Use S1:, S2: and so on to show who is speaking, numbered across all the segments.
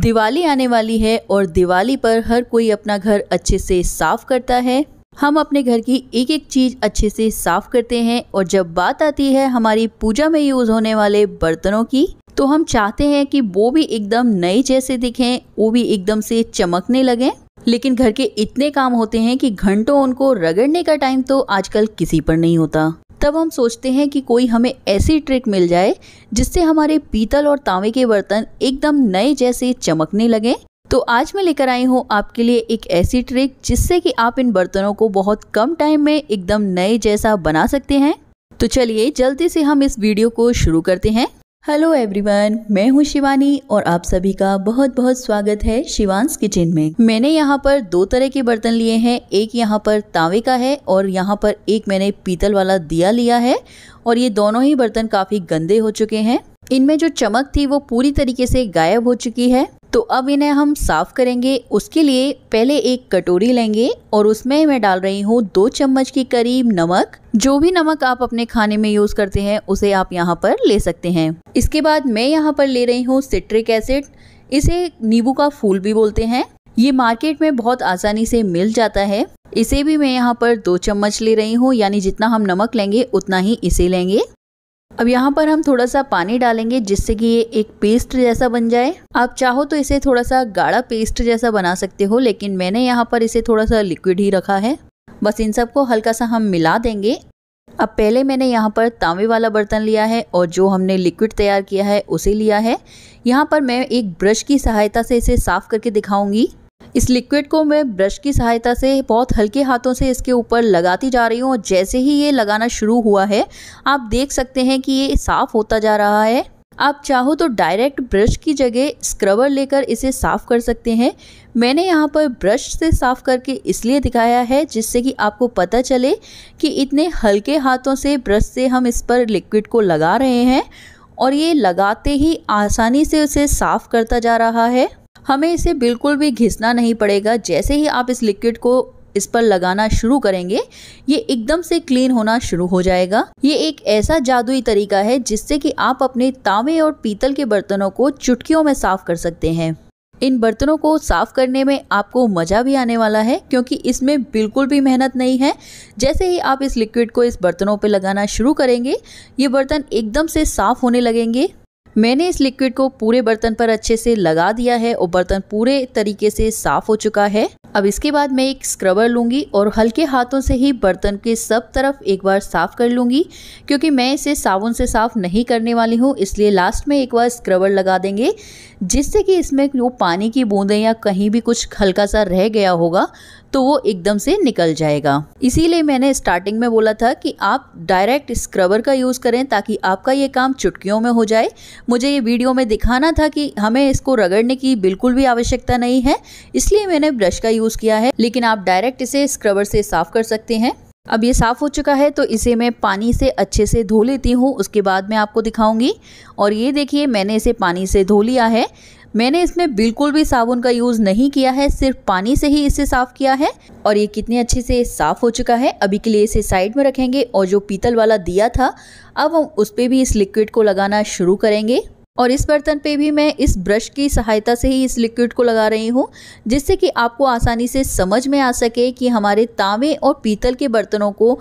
S1: दिवाली आने वाली है और दिवाली पर हर कोई अपना घर अच्छे से साफ करता है हम अपने घर की एक एक चीज़ अच्छे से साफ करते हैं और जब बात आती है हमारी पूजा में यूज़ होने वाले बर्तनों की तो हम चाहते हैं कि वो भी एकदम नए जैसे दिखें वो भी एकदम से चमकने लगें लेकिन घर के इतने काम होते हैं कि घंटों उनको रगड़ने का टाइम तो आजकल किसी पर नहीं होता तब हम सोचते हैं कि कोई हमें ऐसी ट्रिक मिल जाए जिससे हमारे पीतल और तांबे के बर्तन एकदम नए जैसे चमकने लगे तो आज मैं लेकर आई हूँ आपके लिए एक ऐसी ट्रिक जिससे कि आप इन बर्तनों को बहुत कम टाइम में एकदम नए जैसा बना सकते हैं तो चलिए जल्दी से हम इस वीडियो को शुरू करते हैं हेलो एवरीवन मैं हूं शिवानी और आप सभी का बहुत बहुत स्वागत है शिवांस किचन में मैंने यहां पर दो तरह के बर्तन लिए हैं एक यहां पर तावे का है और यहां पर एक मैंने पीतल वाला दिया लिया है और ये दोनों ही बर्तन काफ़ी गंदे हो चुके हैं इनमें जो चमक थी वो पूरी तरीके से गायब हो चुकी है तो अब इन्हें हम साफ़ करेंगे उसके लिए पहले एक कटोरी लेंगे और उसमें मैं डाल रही हूँ दो चम्मच के करीब नमक जो भी नमक आप अपने खाने में यूज़ करते हैं उसे आप यहाँ पर ले सकते हैं इसके बाद मैं यहाँ पर ले रही हूँ सिट्रिक एसिड इसे नींबू का फूल भी बोलते हैं ये मार्केट में बहुत आसानी से मिल जाता है इसे भी मैं यहाँ पर दो चम्मच ले रही हूँ यानी जितना हम नमक लेंगे उतना ही इसे लेंगे अब यहाँ पर हम थोड़ा सा पानी डालेंगे जिससे कि ये एक पेस्ट जैसा बन जाए आप चाहो तो इसे थोड़ा सा गाढ़ा पेस्ट जैसा बना सकते हो लेकिन मैंने यहाँ पर इसे थोड़ा सा लिक्विड ही रखा है बस इन सबको हल्का सा हम मिला देंगे अब पहले मैंने यहाँ पर तांबे वाला बर्तन लिया है और जो हमने लिक्विड तैयार किया है उसे लिया है यहाँ पर मैं एक ब्रश की सहायता से इसे साफ़ करके दिखाऊंगी इस लिक्विड को मैं ब्रश की सहायता से बहुत हल्के हाथों से इसके ऊपर लगाती जा रही हूँ और जैसे ही ये लगाना शुरू हुआ है आप देख सकते हैं कि ये साफ़ होता जा रहा है आप चाहो तो डायरेक्ट ब्रश की जगह स्क्रबर लेकर इसे साफ़ कर सकते हैं मैंने यहाँ पर ब्रश से साफ़ करके इसलिए दिखाया है जिससे कि आपको पता चले कि इतने हल्के हाथों से ब्रश से हम इस पर लिक्विड को लगा रहे हैं और ये लगाते ही आसानी से उसे साफ़ करता जा रहा है हमें इसे बिल्कुल भी घिसना नहीं पड़ेगा जैसे ही आप इस लिक्विड को इस पर लगाना शुरू करेंगे ये एकदम से क्लीन होना शुरू हो जाएगा ये एक ऐसा जादुई तरीका है जिससे कि आप अपने तांबे और पीतल के बर्तनों को चुटकियों में साफ कर सकते हैं इन बर्तनों को साफ करने में आपको मज़ा भी आने वाला है क्योंकि इसमें बिल्कुल भी मेहनत नहीं है जैसे ही आप इस लिक्विड को इस बर्तनों पर लगाना शुरू करेंगे ये बर्तन एकदम से साफ होने लगेंगे मैंने इस लिक्विड को पूरे बर्तन पर अच्छे से लगा दिया है और बर्तन पूरे तरीके से साफ हो चुका है अब इसके बाद मैं एक स्क्रबर लूँगी और हल्के हाथों से ही बर्तन के सब तरफ एक बार साफ़ कर लूँगी क्योंकि मैं इसे साबुन से साफ़ नहीं करने वाली हूँ इसलिए लास्ट में एक बार स्क्रबर लगा देंगे जिससे कि इसमें वो पानी की बूंदें या कहीं भी कुछ हल्का सा रह गया होगा तो वो एकदम से निकल जाएगा इसीलिए मैंने स्टार्टिंग में बोला था कि आप डायरेक्ट स्क्रबर का यूज़ करें ताकि आपका ये काम चुटकियों में हो जाए मुझे ये वीडियो में दिखाना था कि हमें इसको रगड़ने की बिल्कुल भी आवश्यकता नहीं है इसलिए मैंने ब्रश का यूज़ किया है लेकिन आप डायरेक्ट इसे स्क्रबर से साफ़ कर सकते हैं अब ये साफ़ हो चुका है तो इसे मैं पानी से अच्छे से धो लेती हूँ उसके बाद मैं आपको दिखाऊंगी और ये देखिए मैंने इसे पानी से धो लिया है मैंने इसमें बिल्कुल भी साबुन का यूज़ नहीं किया है सिर्फ पानी से ही इसे साफ़ किया है और ये कितने अच्छे से साफ़ हो चुका है अभी के लिए इसे साइड में रखेंगे और जो पीतल वाला दिया था अब हम उस पर भी इस लिक्विड को लगाना शुरू करेंगे और इस बर्तन पे भी मैं इस ब्रश की सहायता से ही इस लिक्विड को लगा रही हूँ जिससे कि आपको आसानी से समझ में आ सके कि हमारे तांबे और पीतल के बर्तनों को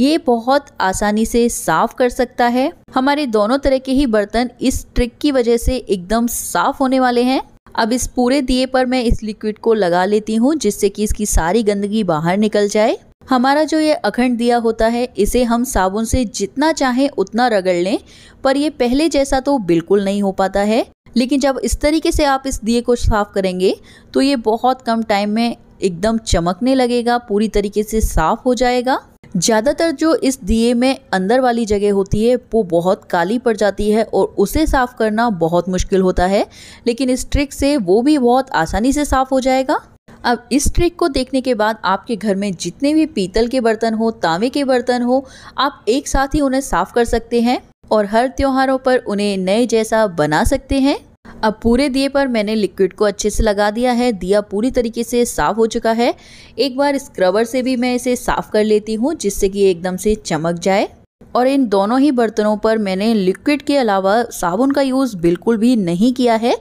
S1: ये बहुत आसानी से साफ कर सकता है हमारे दोनों तरह के ही बर्तन इस ट्रिक की वजह से एकदम साफ होने वाले हैं अब इस पूरे दिए पर मैं इस लिक्विड को लगा लेती हूँ जिससे कि इसकी सारी गंदगी बाहर निकल जाए हमारा जो ये अखंड दिया होता है इसे हम साबुन से जितना चाहें उतना रगड़ लें पर यह पहले जैसा तो बिल्कुल नहीं हो पाता है लेकिन जब इस तरीके से आप इस दिए को साफ करेंगे तो ये बहुत कम टाइम में एकदम चमकने लगेगा पूरी तरीके से साफ हो जाएगा ज़्यादातर जो इस दिए में अंदर वाली जगह होती है वो बहुत काली पड़ जाती है और उसे साफ़ करना बहुत मुश्किल होता है लेकिन इस ट्रिक से वो भी बहुत आसानी से साफ़ हो जाएगा अब इस ट्रिक को देखने के बाद आपके घर में जितने भी पीतल के बर्तन हो तांबे के बर्तन हो आप एक साथ ही उन्हें साफ़ कर सकते हैं और हर त्योहारों पर उन्हें नए जैसा बना सकते हैं अब पूरे दिए पर मैंने लिक्विड को अच्छे से लगा दिया है दिया पूरी तरीके से साफ़ हो चुका है एक बार स्क्रबर से भी मैं इसे साफ़ कर लेती हूँ जिससे कि एकदम से चमक जाए और इन दोनों ही बर्तनों पर मैंने लिक्विड के अलावा साबुन का यूज़ बिल्कुल भी नहीं किया है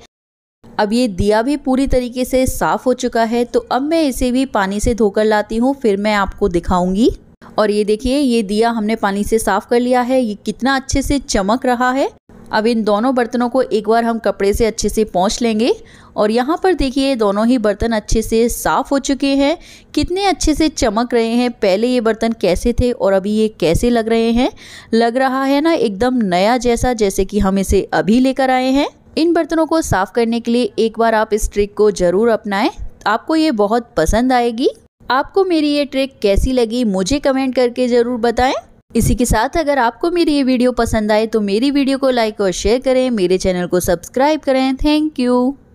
S1: अब ये दिया भी पूरी तरीके से साफ़ हो चुका है तो अब मैं इसे भी पानी से धोकर लाती हूँ फिर मैं आपको दिखाऊंगी और ये देखिए ये दिया हमने पानी से साफ़ कर लिया है ये कितना अच्छे से चमक रहा है अब इन दोनों बर्तनों को एक बार हम कपड़े से अच्छे से पहुँच लेंगे और यहाँ पर देखिए दोनों ही बर्तन अच्छे से साफ़ हो चुके हैं कितने अच्छे से चमक रहे हैं पहले ये बर्तन कैसे थे और अभी ये कैसे लग रहे हैं लग रहा है ना एकदम नया जैसा जैसे कि हम इसे अभी लेकर आए हैं इन बर्तनों को साफ़ करने के लिए एक बार आप इस ट्रिक को ज़रूर अपनाएं आपको ये बहुत पसंद आएगी आपको मेरी ये ट्रिक कैसी लगी मुझे कमेंट करके ज़रूर बताएं इसी के साथ अगर आपको मेरी ये वीडियो पसंद आए तो मेरी वीडियो को लाइक और शेयर करें मेरे चैनल को सब्सक्राइब करें थैंक यू